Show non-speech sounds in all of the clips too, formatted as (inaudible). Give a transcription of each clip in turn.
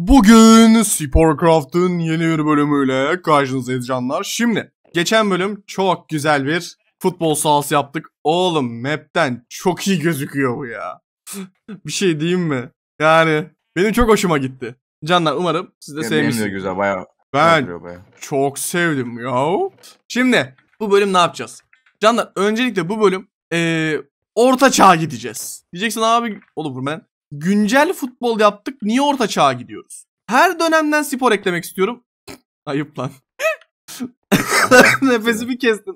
Bugün Sporcraft'ın yeni bir bölümüyle karşınızdayız canlar. Şimdi geçen bölüm çok güzel bir futbol sahası yaptık. Oğlum map'ten çok iyi gözüküyor bu ya. (laughs) bir şey diyeyim mi? Yani benim çok hoşuma gitti. Canlar umarım siz de sevmişsiniz. Benim de güzel bayağı. Ben bayağı. çok sevdim ya. Şimdi bu bölüm ne yapacağız? Canlar öncelikle bu bölüm ee, orta çağa gideceğiz. Diyeceksin abi oğlum ben güncel futbol yaptık. Niye orta çağa gidiyoruz? Her dönemden spor eklemek istiyorum. (laughs) Ayıp lan. (laughs) Nefesimi kestim.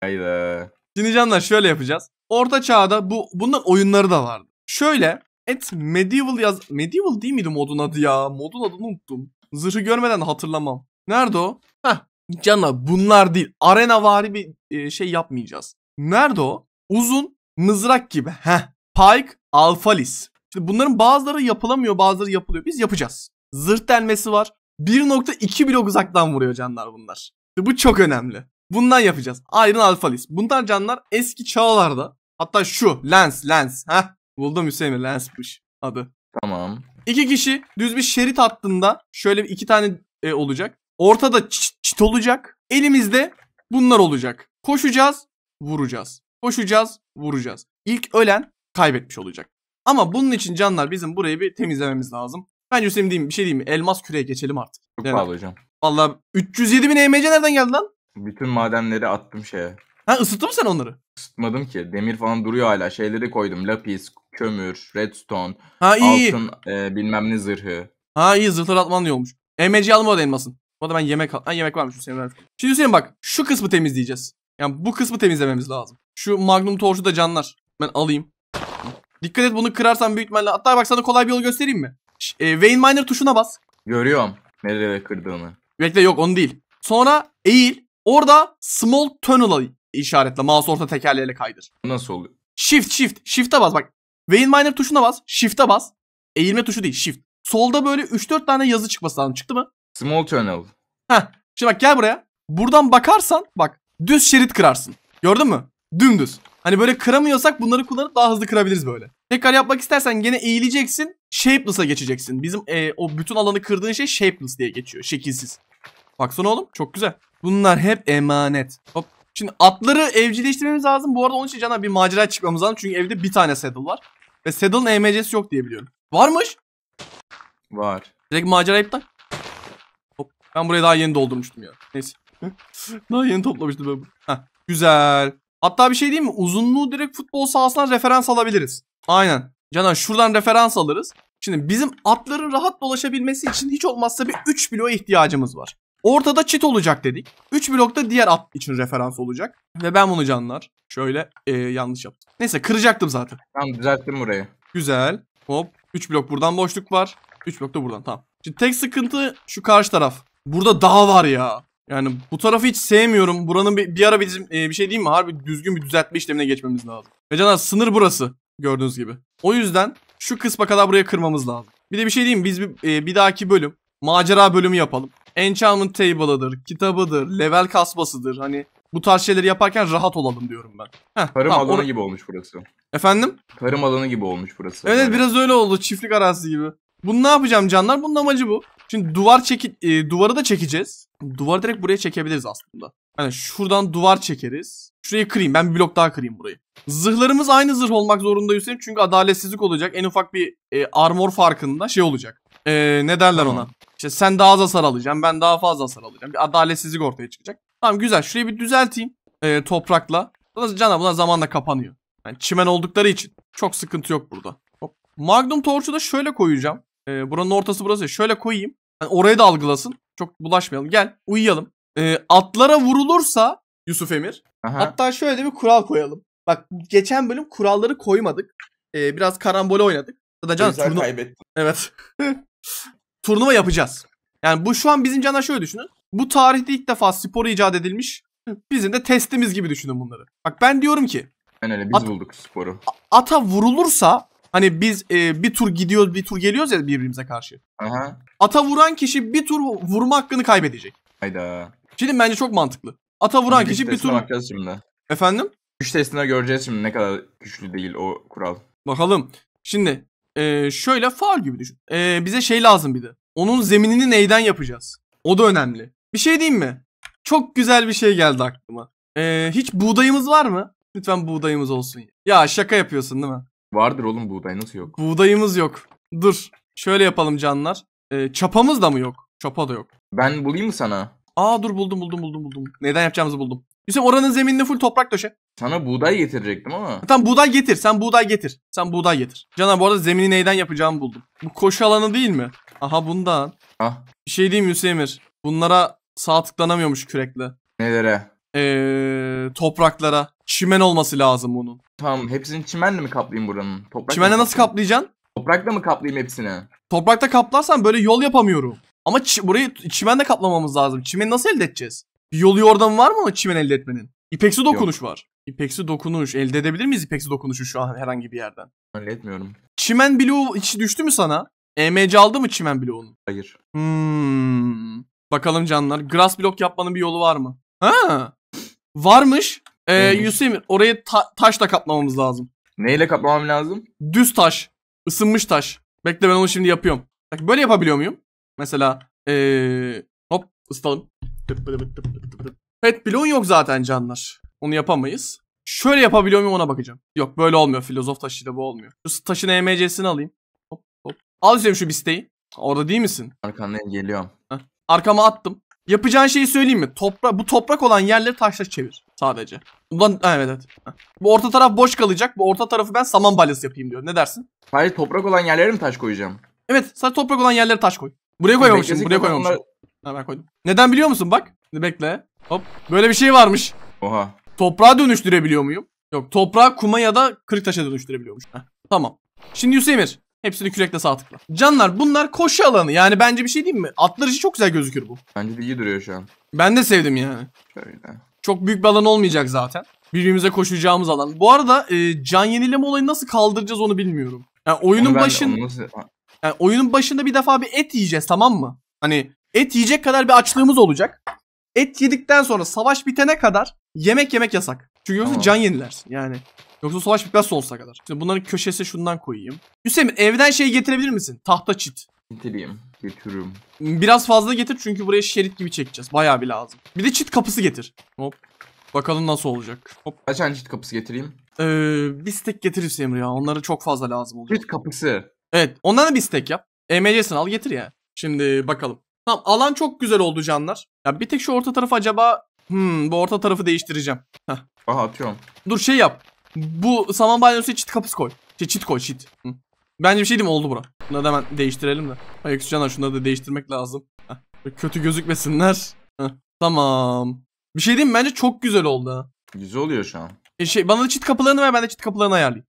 Hayda. Şimdi canlar şöyle yapacağız. Orta çağda bu bundan oyunları da vardı. Şöyle et medieval yaz medieval değil miydi modun adı ya? Modun adını unuttum. Zırhı görmeden hatırlamam. Nerede o? Heh. Canlar bunlar değil. Arena vari bir e, şey yapmayacağız. Nerede o? Uzun mızrak gibi. Heh. Pike, Alphalis. Şimdi bunların bazıları yapılamıyor bazıları yapılıyor. Biz yapacağız. Zırt delmesi var. 1.2 blok uzaktan vuruyor canlar bunlar. Şimdi bu çok önemli. Bundan yapacağız. Iron Alphalis. Bunlar canlar eski çağlarda. Hatta şu Lens Lens. Heh. Buldum Hüseyin Lens'miş adı. Tamam. İki kişi düz bir şerit hattında şöyle iki tane e, olacak. Ortada çit olacak. Elimizde bunlar olacak. Koşacağız, vuracağız. Koşacağız, vuracağız. İlk ölen kaybetmiş olacak. Ama bunun için canlar bizim burayı bir temizlememiz lazım. Ben Hüseyin diyeyim bir şey diyeyim mi? Elmas küreye geçelim artık. Çok pahalı hocam. Valla 307 bin EMC nereden geldi lan? Bütün madenleri attım şeye. Ha ısıttın mı sen onları? Isıtmadım ki. Demir falan duruyor hala. Şeyleri koydum. Lapis, kömür, redstone, ha, iyi. altın e, bilmem ne zırhı. Ha iyi zırhlar atman iyi olmuş. EMC alma orada elmasın. Bu arada ben yemek al... Ha yemek varmış Hüseyin Şimdi Hüseyin bak şu kısmı temizleyeceğiz. Yani bu kısmı temizlememiz lazım. Şu magnum torcu da canlar. Ben alayım. Dikkat et bunu kırarsan büyük ihtimalle. Hatta bak sana kolay bir yol göstereyim mi? Ş e, Wayne Miner tuşuna bas. Görüyorum nerede kırdığını. Bekle yok onu değil. Sonra eğil. Orada small tunnel'a işaretle. Mouse orta tekerleğiyle kaydır. Nasıl oluyor? Shift shift. Shift'e bas bak. Wayne Miner tuşuna bas. Shift'e bas. Eğilme tuşu değil shift. Solda böyle 3-4 tane yazı çıkması lazım. Çıktı mı? Small tunnel. Heh. Şimdi bak gel buraya. Buradan bakarsan bak düz şerit kırarsın. Gördün mü? Dümdüz. Hani böyle kıramıyorsak bunları kullanıp daha hızlı kırabiliriz böyle. Tekrar yapmak istersen gene eğileceksin. Shapeless'a geçeceksin. Bizim e, o bütün alanı kırdığın şey Shapeless diye geçiyor. Şekilsiz. Baksana oğlum çok güzel. Bunlar hep emanet. Hop. Şimdi atları evcilleştirmemiz lazım. Bu arada onun için cana bir macera çıkmamız lazım. Çünkü evde bir tane saddle var. Ve saddle'ın EMC'si yok diye biliyorum. Varmış. Var. Direkt macera iptal. Hop. Ben burayı daha yeni doldurmuştum ya. Neyse. (laughs) daha yeni toplamıştım ben bunu. Heh. Güzel. Hatta bir şey diyeyim mi? Uzunluğu direkt futbol sahasına referans alabiliriz. Aynen. Canan şuradan referans alırız. Şimdi bizim atların rahat dolaşabilmesi için hiç olmazsa bir 3 bloğa ihtiyacımız var. Ortada çit olacak dedik. 3 blokta diğer at için referans olacak. Ve ben bunu canlar. Şöyle e, yanlış yaptım. Neyse kıracaktım zaten. Tamam düzelttim burayı. Güzel. Hop. 3 blok buradan boşluk var. 3 blok da buradan tamam. Şimdi tek sıkıntı şu karşı taraf. Burada dağ var ya. Yani bu tarafı hiç sevmiyorum. Buranın bir, bir ara bizim e, bir şey diyeyim mi? Harbi düzgün bir düzeltme işlemine geçmemiz lazım. Ve canlar sınır burası. Gördüğünüz gibi. O yüzden şu kısma kadar buraya kırmamız lazım. Bir de bir şey diyeyim biz bir, e, bir dahaki bölüm macera bölümü yapalım. Enchantment table'ıdır, kitabıdır, level kasbasıdır. Hani bu tarz şeyleri yaparken rahat olalım diyorum ben. Heh, Tarım tamam, alanı or- gibi olmuş burası. Efendim? Tarım alanı gibi olmuş burası. Evet yani. biraz öyle oldu çiftlik arazi gibi. Bunu ne yapacağım canlar? Bunun amacı bu. Şimdi duvar çeki e, duvarı da çekeceğiz. Duvarı direkt buraya çekebiliriz aslında. Hani şuradan duvar çekeriz. Şurayı kırayım. Ben bir blok daha kırayım burayı. Zırhlarımız aynı zırh olmak zorunda Hüseyin. Çünkü adaletsizlik olacak. En ufak bir e, armor farkında şey olacak. E, ne derler ona? İşte sen daha az hasar alacaksın. Ben daha fazla hasar alacağım. Bir adaletsizlik ortaya çıkacak. Tamam güzel. Şurayı bir düzelteyim. E, toprakla. Zaten cana bunlar zamanla kapanıyor. Yani çimen oldukları için. Çok sıkıntı yok burada. Hop. Magnum Torch'u da şöyle koyacağım. E, buranın ortası burası. Şöyle koyayım. Yani orayı da algılasın. Çok bulaşmayalım. Gel uyuyalım e, atlara vurulursa Yusuf Emir. Aha. Hatta şöyle bir kural koyalım. Bak geçen bölüm kuralları koymadık. E, biraz karambol oynadık. Zaten Can turnuva kaybettim. Evet. (laughs) turnuva yapacağız. Yani bu şu an bizim Can'a şöyle düşünün. Bu tarihte ilk defa spor icat edilmiş. Bizim de testimiz gibi düşünün bunları. Bak ben diyorum ki. Yani öyle biz at, bulduk sporu. Ata vurulursa hani biz e, bir tur gidiyoruz bir tur geliyoruz ya birbirimize karşı. Aha. Ata vuran kişi bir tur vurma hakkını kaybedecek. Hayda. Şimdi bence çok mantıklı. Ata vuran kişi bir tur... şimdi. Efendim? Güç testine göreceğiz şimdi ne kadar güçlü değil o kural. Bakalım. Şimdi e, şöyle faal gibi düşün. E, bize şey lazım bir de. Onun zeminini neyden yapacağız? O da önemli. Bir şey diyeyim mi? Çok güzel bir şey geldi aklıma. E, hiç buğdayımız var mı? Lütfen buğdayımız olsun. Ya şaka yapıyorsun değil mi? Vardır oğlum buğday nasıl yok? Buğdayımız yok. Dur. Şöyle yapalım canlar. E, çapamız da mı yok? Çapa da yok. Ben bulayım mı sana? Aa dur buldum buldum buldum buldum. Neden yapacağımızı buldum. Yusuf oranın zeminini full toprak döşe. Sana buğday getirecektim ama. E, tamam buğday getir. Sen buğday getir. Sen buğday getir. Canan bu arada zemini neyden yapacağımı buldum. Bu koşu alanı değil mi? Aha bundan. Ah. Bir şey diyeyim Hüseyin Emir. Bunlara sağ tıklanamıyormuş kürekle. Nelere? Ee, topraklara. Çimen olması lazım bunun. Tamam hepsini çimenle mi kaplayayım buranın? Toprak Çimenle nasıl kaplayacaksın? Toprakla mı kaplayayım hepsini? Toprakta kaplarsan böyle yol yapamıyorum. Ama burayı çimenle kaplamamız lazım. Çimeni nasıl elde edeceğiz? Bir yolu yordamı var mı çimen elde etmenin? İpeksi dokunuş Yok. var. İpeksi dokunuş. Elde edebilir miyiz ipeksi dokunuşu şu an herhangi bir yerden? Halletmiyorum. Çimen bloğu hiç düştü mü sana? EMC aldı mı çimen bloğunu? Hayır. Hmm. Bakalım canlar. Grass blok yapmanın bir yolu var mı? Ha. Varmış. Ee, hmm. Yusemir orayı ta- taşla kaplamamız lazım. Neyle kaplamam lazım? Düz taş. Isınmış taş. Bekle ben onu şimdi yapıyorum. Bak böyle yapabiliyor muyum? Mesela ee, hop ısıtalım. Pet balon yok zaten canlar. Onu yapamayız. Şöyle yapabiliyor muyum ona bakacağım. Yok böyle olmuyor. Filozof taşıyla bu olmuyor. Şu taşın EMC'sini alayım. Hop hop. Al şu bisteği. Orada değil misin? Arkandan geliyorum. Heh. Arkama attım. Yapacağın şeyi söyleyeyim mi? Topra bu toprak olan yerleri taşla çevir sadece. Bundan evet evet. Bu orta taraf boş kalacak. Bu orta tarafı ben saman balyası yapayım diyor. Ne dersin? Sadece toprak olan yerlere mi taş koyacağım? Evet, sadece toprak olan yerlere taş koy. Buraya koyamamışım, Buraya koyamamışım. Onlar... koydum. Neden biliyor musun bak? Bekle. Hop. Böyle bir şey varmış. Oha. Toprağa dönüştürebiliyor muyum? Yok toprağa kuma ya da kırık taşa dönüştürebiliyormuş. Heh, tamam. Şimdi Yusemir. Hepsini kürekle sağ tıkla. Canlar bunlar koşu alanı. Yani bence bir şey değil mi? Atlar için çok güzel gözükür bu. Bence de iyi duruyor şu an. Ben de sevdim yani. Şöyle. Çok büyük bir alan olmayacak zaten. Birbirimize koşacağımız alan. Bu arada e, can yenileme olayını nasıl kaldıracağız onu bilmiyorum. Yani oyunun ben, başın... nasıl... Yani oyunun başında bir defa bir et yiyeceğiz tamam mı? Hani et yiyecek kadar bir açlığımız olacak. Et yedikten sonra savaş bitene kadar yemek yemek yasak. Çünkü yoksa tamam. can yenilersin yani. Yoksa savaş bitmez sonsuza kadar. Şimdi bunların köşesi şundan koyayım. Hüseyin evden şey getirebilir misin? Tahta çit. Getireyim. Götürürüm. Biraz fazla getir çünkü buraya şerit gibi çekeceğiz. Bayağı bir lazım. Bir de çit kapısı getir. Hop. Bakalım nasıl olacak. Hop. Kaç tane çit kapısı getireyim? Ee, bir stek getirirse Emre ya. Onları çok fazla lazım olacak. Çit kapısı. Evet ondan da bir istek yap. EMC'sini al getir ya. Şimdi bakalım. Tamam alan çok güzel oldu canlar. Ya bir tek şu orta tarafı acaba... Hmm bu orta tarafı değiştireceğim. Heh. Aha atıyorum. Dur şey yap. Bu saman banyosu çit kapısı koy. Şey, çit koy çit. Hı. Bence bir şey diyeyim oldu bura. Bunları da hemen değiştirelim de. Hayır canlar şunları da değiştirmek lazım. Heh. Kötü gözükmesinler. Heh. Tamam. Bir şey diyeyim mi? Bence çok güzel oldu. Güzel oluyor şu an. E şey, bana da çit kapılarını ver ben de çit kapılarını ayarlayayım.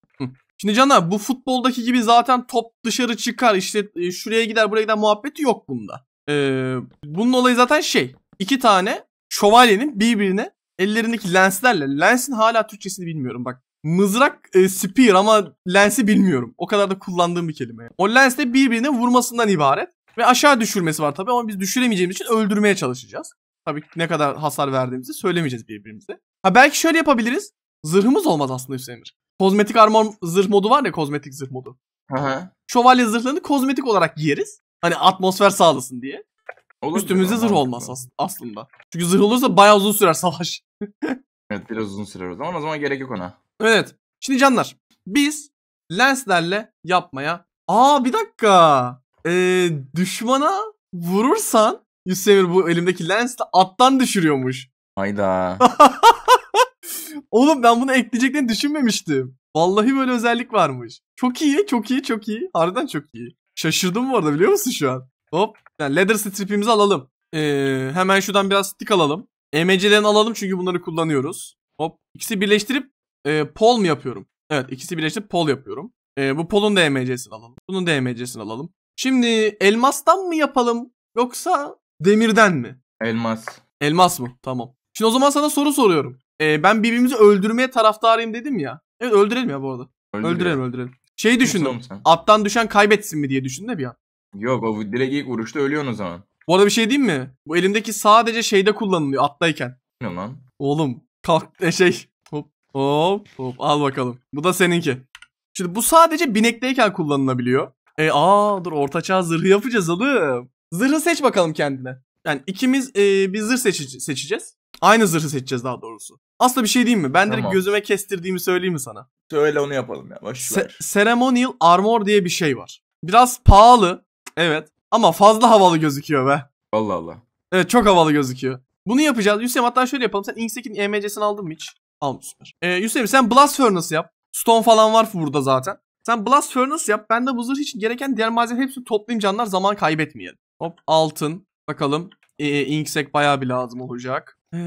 Şimdi Cana bu futboldaki gibi zaten top dışarı çıkar işte e, şuraya gider buraya gider muhabbeti yok bunda. Ee, bunun olayı zaten şey iki tane şövalyenin birbirine ellerindeki lenslerle lensin hala Türkçesini bilmiyorum bak. Mızrak e, spear ama lensi bilmiyorum. O kadar da kullandığım bir kelime. O lensle birbirine vurmasından ibaret. Ve aşağı düşürmesi var tabii ama biz düşüremeyeceğimiz için öldürmeye çalışacağız. Tabii ne kadar hasar verdiğimizi söylemeyeceğiz birbirimize. Ha belki şöyle yapabiliriz. Zırhımız olmaz aslında Hüseyin Emir. Kozmetik armor zırh modu var ya kozmetik zırh modu. Aha. Şövalye zırhlarını kozmetik olarak giyeriz. Hani atmosfer sağlasın diye. Olur Üstümüzde zırh olmaz as- aslında. Çünkü zırh olursa bayağı uzun sürer savaş. (laughs) evet biraz uzun sürer o zaman. O zaman gerek yok ona. Evet. Şimdi canlar. Biz lenslerle yapmaya... Aa bir dakika. Ee, düşmana vurursan Yusuf bu elimdeki lensle attan düşürüyormuş. Hayda. (laughs) Oğlum ben bunu ekleyeceklerini düşünmemiştim. Vallahi böyle özellik varmış. Çok iyi, çok iyi, çok iyi. Harbiden çok iyi. Şaşırdım bu arada biliyor musun şu an? Hop. Yani leather strip'imizi alalım. Ee, hemen şuradan biraz stick alalım. EMC'den alalım çünkü bunları kullanıyoruz. Hop. İkisi birleştirip e, pol mu yapıyorum? Evet ikisi birleştirip pol yapıyorum. E, bu polun da EMC'sini alalım. Bunun da EMC'sini alalım. Şimdi elmastan mı yapalım yoksa demirden mi? Elmas. Elmas mı? Tamam. Şimdi o zaman sana soru soruyorum. E, ben birbirimizi öldürmeye taraftarıyım dedim ya. Evet öldürelim ya bu arada. Öldür öldürelim öldürelim. Şey düşündüm. Attan düşen kaybetsin mi diye düşündüm de bir an. Yok o direkt ilk vuruşta ölüyorsun o zaman. Bu arada bir şey diyeyim mi? Bu elimdeki sadece şeyde kullanılıyor attayken. Ne lan? Oğlum kalk e, şey hop hop hop al bakalım. Bu da seninki. Şimdi bu sadece binekteyken kullanılabiliyor. E aa dur ortaçağ zırhı yapacağız oğlum. Zırhı seç bakalım kendine. Yani ikimiz e, bir zırh seçici, seçeceğiz. Aynı zırhı seçeceğiz daha doğrusu. Aslında bir şey diyeyim mi? Ben direkt tamam. gözüme kestirdiğimi söyleyeyim mi sana? Söyle onu yapalım ya. Boş Se- Ceremonial Armor diye bir şey var. Biraz pahalı. Evet. Ama fazla havalı gözüküyor be. Allah Allah. Evet çok havalı gözüküyor. Bunu yapacağız. Hüseyin hatta şöyle yapalım. Sen Inksec'in EMC'sini aldın mı hiç? Almış süper. Ee, Hüseyin sen Blast Furnace yap. Stone falan var burada zaten. Sen Blast Furnace yap. Ben de bu zırh için gereken diğer malzeme hepsini toplayayım canlar. Zaman kaybetmeyelim. Hop altın. Bakalım. Ee, Inksec bayağı bir lazım olacak. Ee,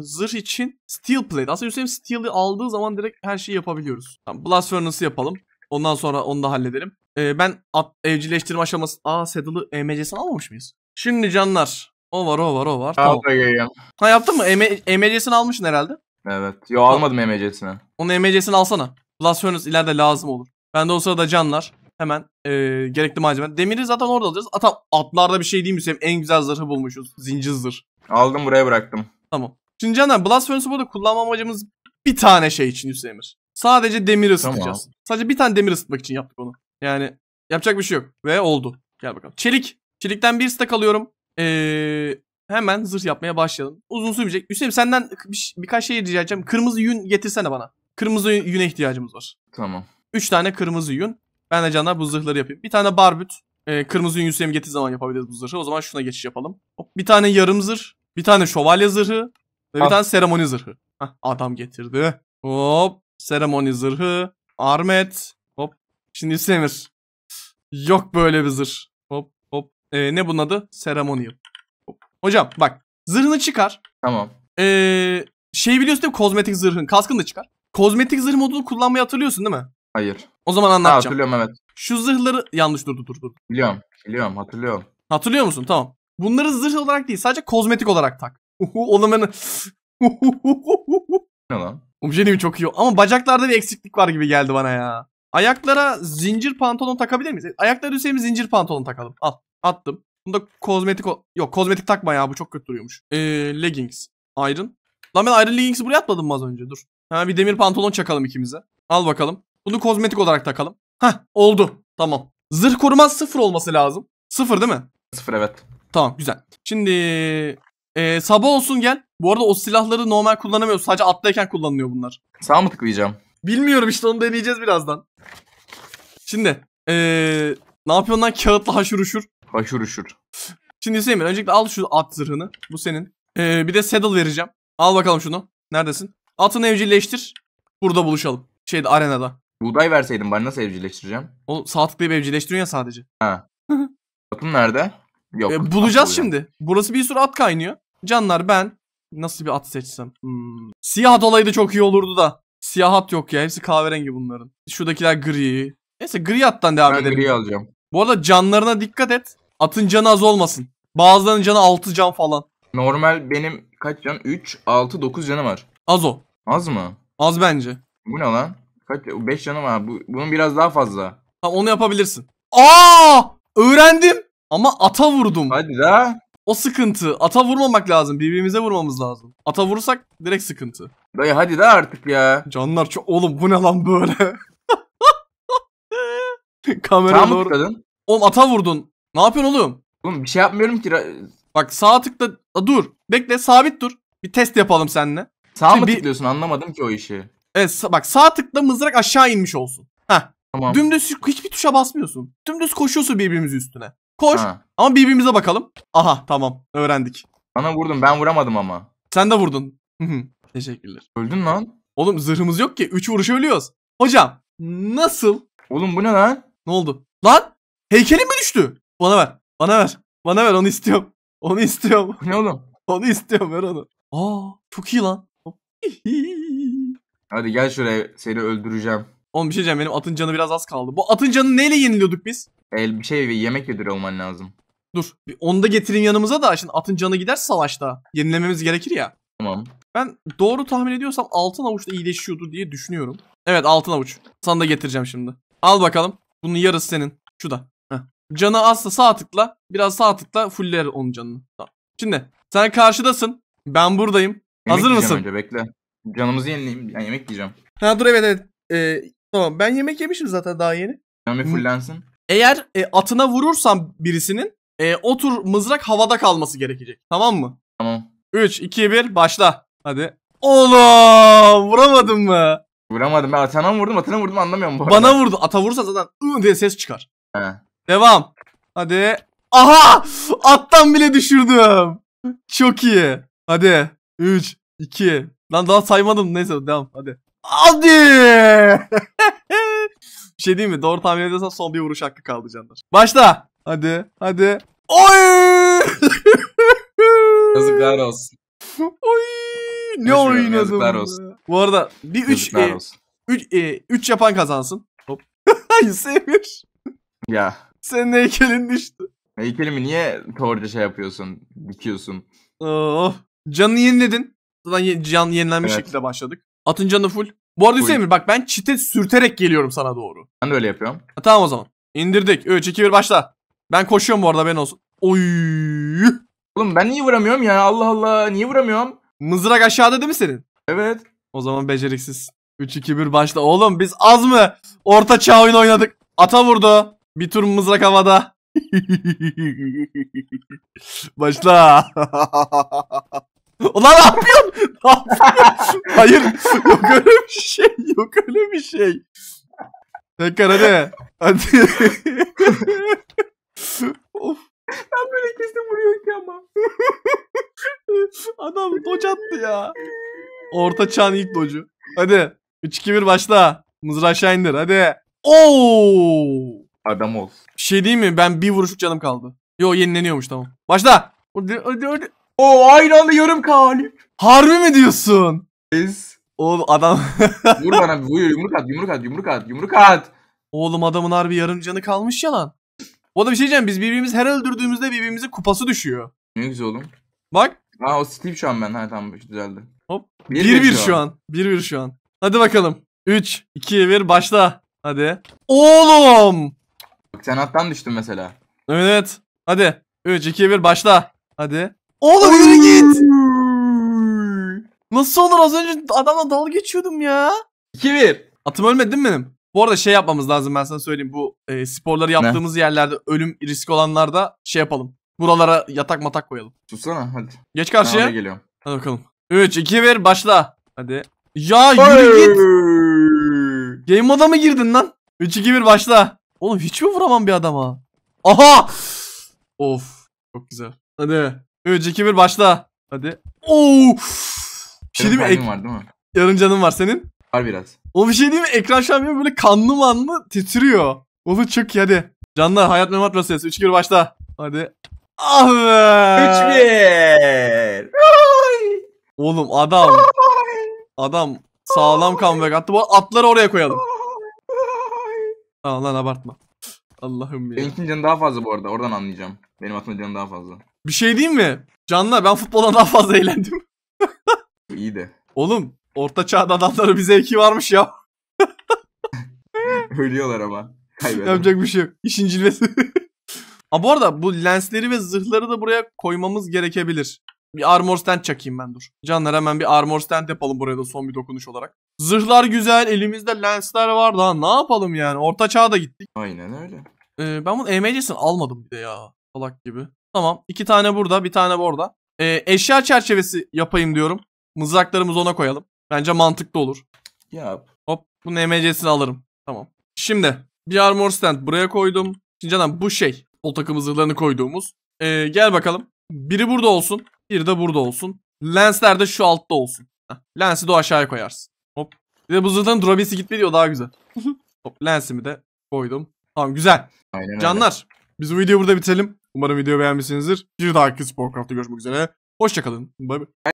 zırh için Steel Plate. Aslında Hüseyin Steel'i aldığı zaman direkt her şeyi yapabiliyoruz. Tamam, Blast Furnace'ı yapalım. Ondan sonra onu da halledelim. Ee, ben at, evcilleştirme aşaması... Aa Saddle'ı EMC'sini almamış mıyız? Şimdi canlar. O var o var o var. Tamam. Ha yaptın mı? EMC'sini e almışsın herhalde. Evet. Yo almadım EMC'sini. Onun EMC'sini alsana. Blast Furnace ileride lazım olur. Ben de o sırada canlar. Hemen e, gerekli malzeme. Demiri zaten orada alacağız. Ata atlarda bir şey değil mi Hüseyin? En güzel zırhı bulmuşuz. Zincir zırh. Aldım buraya bıraktım. Tamam. Şimdi canlar Blast Furnace'ı burada kullanma amacımız bir tane şey için Hüseyin Sadece demir ısıtacağız. Tamam. Sadece bir tane demir ısıtmak için yaptık onu. Yani yapacak bir şey yok. Ve oldu. Gel bakalım. Çelik. Çelikten bir stack alıyorum. Ee, hemen zırh yapmaya başlayalım. Uzun sürmeyecek. Hüseyin senden bir, birkaç şey rica edeceğim. Kırmızı yün getirsene bana. Kırmızı yüne ihtiyacımız var. Tamam. Üç tane kırmızı yün. Ben de canlar bu zırhları yapayım. Bir tane barbüt. Ee, kırmızı yün Hüseyin getir zaman yapabiliriz bu zırhı. O zaman şuna geçiş yapalım. Hop, bir tane yarım zırh. Bir tane şövalye zırhı ve bir Al. Ah. tane seremoni zırhı. Heh, adam getirdi. Hop. Seremoni zırhı. Armet. Hop. Şimdi Semir. Yok böyle bir zırh. Hop hop. Ee, ne bunun adı? Seremonial. Hop. Hocam bak. Zırhını çıkar. Tamam. Ee, şey biliyorsun değil mi? Kozmetik zırhın. Kaskını da çıkar. Kozmetik zırh modunu kullanmayı hatırlıyorsun değil mi? Hayır. O zaman Ha, anlatacağım. hatırlıyorum evet. Şu zırhları yanlış durdu durdu. Biliyorum. Biliyorum hatırlıyorum. Hatırlıyor musun? Tamam. Bunları zırh olarak değil sadece kozmetik olarak tak. Oğlum ben... (gasps) ne lan? Objenim çok iyi ama bacaklarda bir eksiklik var gibi geldi bana ya. Ayaklara zincir pantolon takabilir miyiz? Ayaklara Hüseyin zincir pantolon takalım. Al attım. Bunda kozmetik yok kozmetik takma ya bu çok kötü duruyormuş. Ee, leggings. Iron. Lan ben Iron Leggings'i buraya atmadım mı az önce? Dur. Hemen bir demir pantolon çakalım ikimize. Al bakalım. Bunu kozmetik olarak takalım. Hah oldu. Tamam. Zırh koruma sıfır olması lazım. Sıfır değil mi? Sıfır evet. Tamam güzel. Şimdi ee, sabah olsun gel. Bu arada o silahları normal kullanamıyoruz. Sadece atlayken kullanılıyor bunlar. Sağ mı tıklayacağım? Bilmiyorum işte onu deneyeceğiz birazdan. Şimdi ee, ne yapıyorsun lan kağıtla haşır uşur? Haşır uşur. Şimdi Hüseyin öncelikle al şu at zırhını. Bu senin. Ee, bir de saddle vereceğim. Al bakalım şunu. Neredesin? Atını evcilleştir. Burada buluşalım. Şeyde arenada. Buğday verseydin bana nasıl evcilleştireceğim? O sağ tıklayıp evcilleştiriyorsun ya sadece. Ha. (laughs) Atın nerede? Yok. E, bulacağız şimdi. Burası bir sürü at kaynıyor. Canlar ben nasıl bir at seçsem? Hmm. Siyah at olayı da çok iyi olurdu da. Siyah at yok ya. Hepsi kahverengi bunların. Şuradakiler gri. Neyse gri attan devam ben edelim. Ben gri alacağım. Bu arada canlarına dikkat et. Atın canı az olmasın. Bazılarının canı 6 can falan. Normal benim kaç can? 3, 6, 9 canı var. Az o. Az mı? Az bence. Bu ne lan? Kaç? 5 canı var. Bu, bunun biraz daha fazla. Tamam onu yapabilirsin. Aa! Öğrendim. Ama ata vurdum. Hadi la. O sıkıntı. Ata vurmamak lazım. Birbirimize vurmamız lazım. Ata vurursak direkt sıkıntı. Dayı hadi la artık ya. Canlar çok... Oğlum bu ne lan böyle? (laughs) Kamera Tam mı doğru. tıkladın? Oğlum ata vurdun. Ne yapıyorsun oğlum? Oğlum bir şey yapmıyorum ki. Bak sağ tıkla... A, dur. Bekle sabit dur. Bir test yapalım seninle. Sağ Şimdi mı bir... tıklıyorsun anlamadım ki o işi. Evet bak sağ tıkla mızrak aşağı inmiş olsun. Heh. Tamam. Dümdüz hiçbir tuşa basmıyorsun. Dümdüz koşuyorsun birbirimizin üstüne. Koş. Ha. Ama birbirimize bakalım. Aha tamam öğrendik. Bana vurdun ben vuramadım ama. Sen de vurdun. Teşekkürler. Öldün lan. Oğlum zırhımız yok ki. Üç vuruş ölüyoruz. Hocam nasıl? Oğlum bu ne lan? Ne oldu? Lan heykelim mi düştü? Bana ver. Bana ver. Bana ver onu istiyorum. Onu istiyorum. Ne oğlum? (laughs) onu istiyorum ver onu. Aa çok iyi lan. Hadi gel şuraya seni öldüreceğim. Oğlum bir şey diyeceğim benim atın canı biraz az kaldı. Bu atın canı neyle yeniliyorduk biz? El şey, bir şey yemek yediriyor olman lazım. Dur bir onu da getireyim yanımıza da şimdi atın canı giderse savaşta. Yenilememiz gerekir ya. Tamam. Ben doğru tahmin ediyorsam altın avuçla iyileşiyordu diye düşünüyorum. Evet altın avuç. Sana da getireceğim şimdi. Al bakalım. Bunun yarısı senin. Şu da. Heh. Canı azsa sağ tıkla. Biraz sağ tıkla fuller onun canını. Tamam. Şimdi sen karşıdasın. Ben buradayım. Yemek Hazır mısın? Önce, bekle. Canımızı yenileyim. Yani yemek yiyeceğim. Ha dur evet evet. Ee, Tamam ben yemek yemişim zaten daha yeni. Sen bir fullensin. Eğer e, atına vurursam birisinin e, o tur mızrak havada kalması gerekecek. Tamam mı? Tamam. 3, 2, 1 başla. Hadi. Oğlum vuramadın mı? Vuramadım ben atana mı vurdum atana vurdum anlamıyorum bu arada. Bana vurdu. Ata vurursa zaten ıı diye ses çıkar. He. Devam. Hadi. Aha! Attan bile düşürdüm. Çok iyi. Hadi. 3, 2. Lan daha saymadım. Neyse devam. Hadi. Hadi. (laughs) bir şey değil mi? Doğru tahmin ediyorsan son bir vuruş hakkı kaldı canlar. Başla. Hadi. Hadi. Oy. (laughs) Yazıklar olsun. Oy. Ne Yazıklar oynadım. olsun. Bu arada bir 3 e, 3 e, 3 yapan kazansın. Hop. Hayır (laughs) sevmiş. Ya. Senin heykelin düştü. Heykelimi niye torca şey yapıyorsun, dikiyorsun? Oh. Canını yeniledin. Zaten can yenilenmiş evet. şekilde başladık. Atın canı full. Bu arada Hüseyin bak ben çite sürterek geliyorum sana doğru. Ben de öyle yapıyorum. Ha, tamam o zaman. İndirdik. 3, 2, 1 başla. Ben koşuyorum bu arada ben olsun. Oy. Oğlum ben niye vuramıyorum ya? Allah Allah. Niye vuramıyorum? Mızrak aşağıda değil mi senin? Evet. O zaman beceriksiz. 3, 2, 1 başla. Oğlum biz az mı? Orta çağ oyunu oynadık. Ata vurdu. Bir tur mızrak havada. (laughs) başla. (laughs) Ulan ne yapıyorsun? (laughs) Ne yapıyorsun? Hayır. Yok öyle bir şey. Yok öyle bir şey. Tekrar hadi. Hadi. of. Ben böyle kesin vuruyor ki ama. (laughs) Adam doç attı ya. Orta çağın ilk docu. Hadi. 3-2-1 başla. Mızrağı aşağı indir. Hadi. Oo. Adam ol. Bir şey değil mi? Ben bir vuruş canım kaldı. Yo yenileniyormuş tamam. Başla. Hadi hadi hadi. O aynı anda yarım galip. Harbi mi diyorsun? Biz. Oğlum adam. vur bana vur yumruk at yumruk at yumruk at yumruk at. Oğlum adamın harbi yarım canı kalmış yalan O da bir şey diyeceğim biz birbirimiz her öldürdüğümüzde birbirimizin kupası düşüyor. Ne güzel oğlum. Bak. Aa o Steve şu an ben. Ha tamam düzeldi. Hop. 1-1 şu an. 1-1 şu an. Hadi bakalım. 3, 2, 1 başla. Hadi. Oğlum. Bak sen alttan düştün mesela. Evet. Hadi. 3, 2, 1 başla. Hadi. Oğlum yürü git. Nasıl olur az önce adamla dalga geçiyordum ya. 2-1. Atım ölmedi değil mi benim? Bu arada şey yapmamız lazım ben sana söyleyeyim. Bu e, sporları yaptığımız yerlerde ölüm riski olanlarda şey yapalım. Buralara yatak matak koyalım. Tutsana hadi. Geç karşıya. Ben geliyorum. Hadi bakalım. 3, 2, 1 başla. Hadi. Ya yürü git. Game moda mı girdin lan? 3 2 1 başla. Oğlum hiç mi vuramam bir adama? Aha! Of, çok güzel. Hadi. 3, 2, 1 başla. Hadi. Oo. Bir şey Benim mi? var değil mi? Yarım canım var senin. Var biraz. O bir şey değil mi? Ekran şu an böyle kanlı manlı titriyor. Oğlum çık ya, hadi. Canlar hayat memat meselesi. 3, 2, 1 başla. Hadi. Ah be. 3-1. Oğlum adam. adam sağlam comeback attı. Bu atları oraya koyalım. Aa lan abartma. Allah'ım ya. Benimkinin canı daha fazla bu arada. Oradan anlayacağım. Benim atımda canı daha fazla. Bir şey diyeyim mi? Canlar ben futboldan daha fazla eğlendim. İyi de. Oğlum orta çağda adamların bir zevki varmış ya. (laughs) Ölüyorlar ama. Kaybeden. Yapacak bir şey yok. İşin cilvesi. (laughs) Aa, bu arada bu lensleri ve zırhları da buraya koymamız gerekebilir. Bir armor stand çakayım ben dur. Canlar hemen bir armor stand yapalım buraya da son bir dokunuş olarak. Zırhlar güzel, elimizde lensler var daha ne yapalım yani. Orta çağda gittik. Aynen öyle. Ee, ben bunu EMC'sini almadım bir de ya. Salak gibi. Tamam. iki tane burada bir tane orada. Ee, eşya çerçevesi yapayım diyorum. Mızraklarımızı ona koyalım. Bence mantıklı olur. Yap. Hop bunun MC'sini alırım. Tamam. Şimdi bir armor stand buraya koydum. Şimdi canım bu şey. O takım hızırlarını koyduğumuz. Ee, gel bakalım. Biri burada olsun. Biri de burada olsun. Lensler de şu altta olsun. lensi de o aşağıya koyarsın. Hop. Bir de bu zırhların durabilsi gitme diyor daha güzel. Hop lensimi de koydum. Tamam güzel. Aynen Canlar öyle. biz bu videoyu burada bitelim. Umarım video beğenmişsinizdir. Bir dahaki spor Sporcraft'ta görüşmek üzere. Hoşçakalın. Bye. bay.